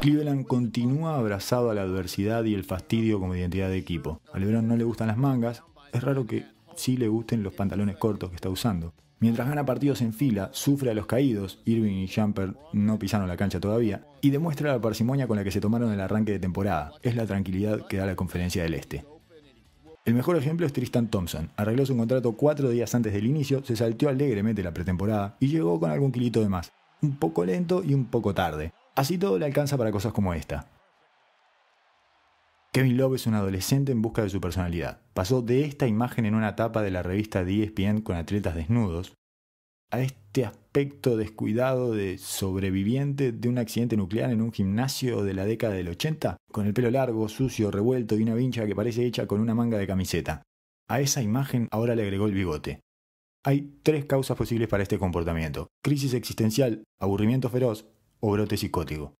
Cleveland continúa abrazado a la adversidad y el fastidio como identidad de equipo. A LeBron no le gustan las mangas, es raro que sí le gusten los pantalones cortos que está usando. Mientras gana partidos en fila, sufre a los caídos, Irving y Jumper no pisaron la cancha todavía, y demuestra la parsimonia con la que se tomaron el arranque de temporada. Es la tranquilidad que da la conferencia del Este. El mejor ejemplo es Tristan Thompson. Arregló su contrato cuatro días antes del inicio, se salteó alegremente la pretemporada y llegó con algún kilito de más. Un poco lento y un poco tarde. Así todo le alcanza para cosas como esta. Kevin Love es un adolescente en busca de su personalidad. Pasó de esta imagen en una tapa de la revista ESPN e con atletas desnudos a este aspecto descuidado de sobreviviente de un accidente nuclear en un gimnasio de la década del 80, con el pelo largo, sucio, revuelto y una vincha que parece hecha con una manga de camiseta. A esa imagen ahora le agregó el bigote. Hay tres causas posibles para este comportamiento. Crisis existencial, aburrimiento feroz o psicótico.